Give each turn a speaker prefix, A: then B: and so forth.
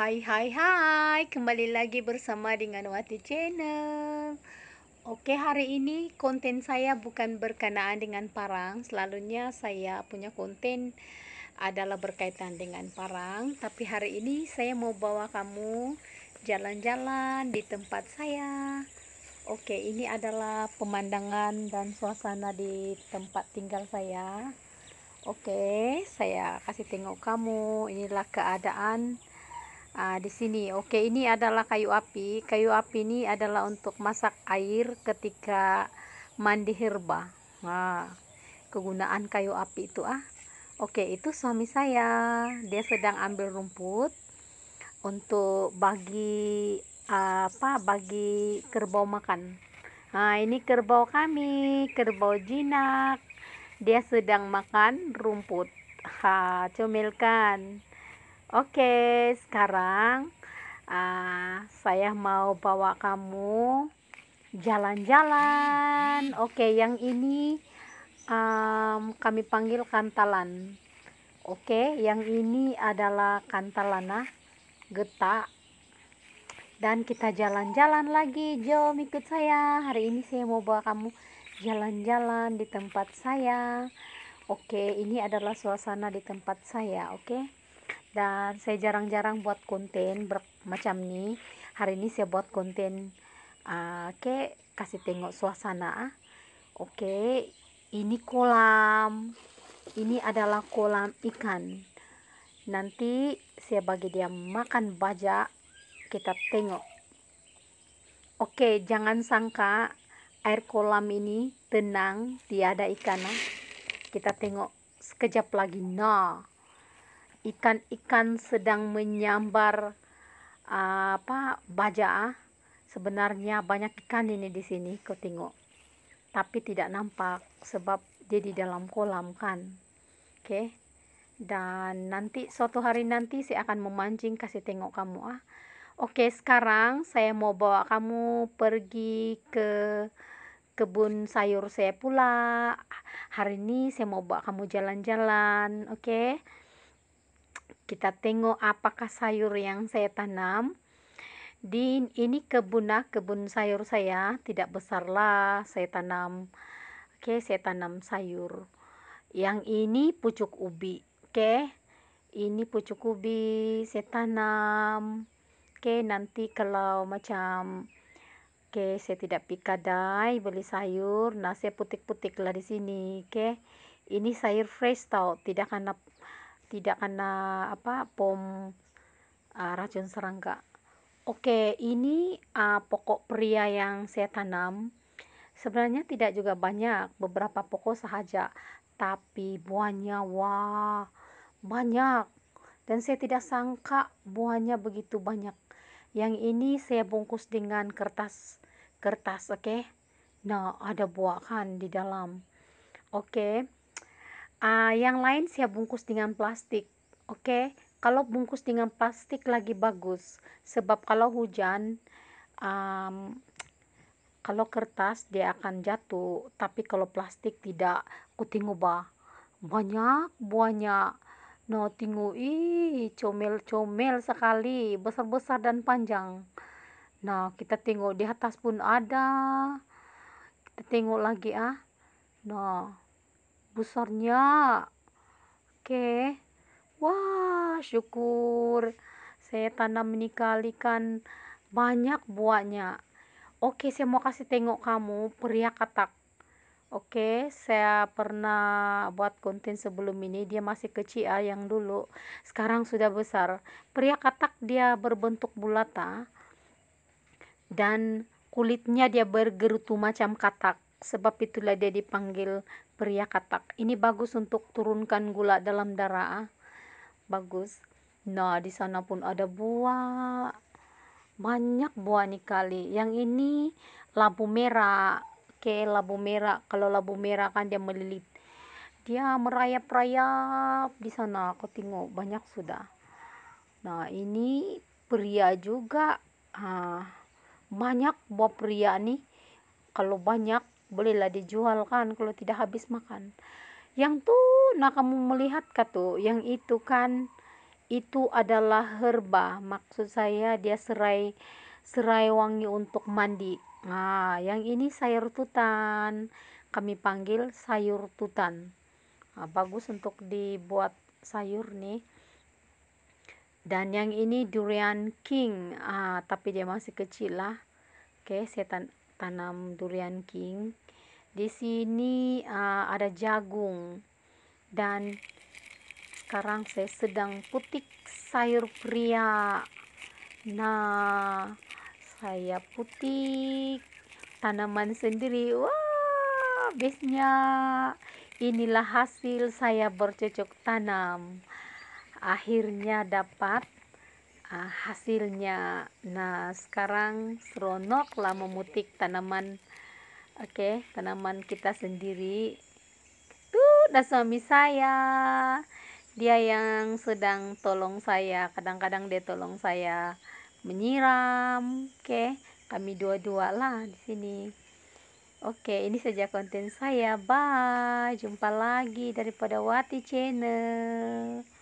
A: Hai hai hai Kembali lagi bersama dengan Wati Channel Oke hari ini konten saya bukan berkenaan dengan parang Selalunya saya punya konten adalah berkaitan dengan parang Tapi hari ini saya mau bawa kamu jalan-jalan di tempat saya Oke ini adalah pemandangan dan suasana di tempat tinggal saya Oke saya kasih tengok kamu Inilah keadaan uh, di sini oke ini adalah kayu api kayu api ini adalah untuk masak air ketika mandi herba nah, kegunaan kayu api itu ah oke itu suami saya dia sedang ambil rumput untuk bagi apa bagi kerbau makan nah ini kerbau kami kerbau jinak dia sedang makan rumput ha comel kan Oke, sekarang uh, saya mau bawa kamu jalan-jalan. Oke, yang ini um, kami panggil kantalan. Oke, yang ini adalah kantalana getak. Dan kita jalan-jalan lagi. Jom ikut saya. Hari ini saya mau bawa kamu jalan-jalan di tempat saya. Oke, ini adalah suasana di tempat saya. Oke dan saya jarang-jarang buat konten ber macam ni hari ini saya buat konten uh, ah, ke kasih tengok suasana oke okay. ini kolam ini adalah kolam ikan nanti saya bagi dia makan baja kita tengok oke okay, jangan sangka air kolam ini tenang tiada ikan nah. kita tengok sekejap lagi nah ikan-ikan sedang menyambar uh, apa baja sebenarnya banyak ikan ini di sini kau tengok tapi tidak nampak sebab dia di dalam kolam kan oke okay. dan nanti suatu hari nanti saya akan memancing kasih tengok kamu ah oke okay, sekarang saya mau bawa kamu pergi ke kebun sayur saya pula hari ini saya mau bawa kamu jalan-jalan oke okay? kita tengok apakah sayur yang saya tanam di ini kebun kebun sayur saya tidak besar lah saya tanam oke okay, saya tanam sayur yang ini pucuk ubi oke okay. ini pucuk ubi saya tanam oke okay, nanti kalau macam oke okay, saya tidak pikadai beli sayur nah saya putik-putik lah di sini oke okay. ini sayur fresh tau tidak kena tidak kena apa bom uh, racun serangga. Oke, ini uh, pokok pria yang saya tanam. Sebenarnya tidak juga banyak, beberapa pokok saja, tapi buahnya wah banyak. Dan saya tidak sangka buahnya begitu banyak. Yang ini saya bungkus dengan kertas kertas, oke. Okay? Nah, ada buah kan di dalam. Oke. Okay uh, yang lain siap ya, bungkus dengan plastik oke okay? kalau bungkus dengan plastik lagi bagus sebab kalau hujan um, kalau kertas dia akan jatuh tapi kalau plastik tidak kutingu bah banyak banyak no nah, tingu ih comel comel sekali besar besar dan panjang nah kita tengok di atas pun ada kita tengok lagi ah nah besarnya oke wah syukur saya tanam kan banyak buahnya oke saya mau kasih tengok kamu pria katak Oke, saya pernah buat konten sebelum ini dia masih kecil ya yang dulu. Sekarang sudah besar. Pria katak dia berbentuk bulata dan kulitnya dia bergerutu macam katak sebab itulah dia dipanggil pria katak. Ini bagus untuk turunkan gula dalam darah. Ah. Bagus. Nah, di sana pun ada buah. Banyak buah nih kali. Yang ini labu merah. Oke, labu merah. Kalau labu merah kan dia melilit. Dia merayap-rayap di sana. Aku tengok banyak sudah. Nah, ini pria juga. Ah, banyak buah pria nih. Kalau banyak bolehlah dijual kan kalau tidak habis makan yang tuh nah kamu melihat katu yang itu kan itu adalah herba maksud saya dia serai serai wangi untuk mandi nah yang ini sayur tutan kami panggil sayur tutan nah, bagus untuk dibuat sayur nih dan yang ini durian king ah, tapi dia masih kecil lah oke setan tanam durian king. Di sini uh, ada jagung dan sekarang saya sedang putik sayur pria. Nah, saya putik tanaman sendiri. Wah, bisnya inilah hasil saya bercocok tanam. Akhirnya dapat uh, hasilnya. Nah, sekarang seronok lah memutik tanaman oke, okay, tanaman kita sendiri. Tuh, dan suami saya. Dia yang sedang tolong saya, kadang-kadang dia tolong saya menyiram. Oke, okay. kami dua-dua lah di sini. Oke, okay, ini saja konten saya. Bye. Jumpa lagi daripada Wati Channel.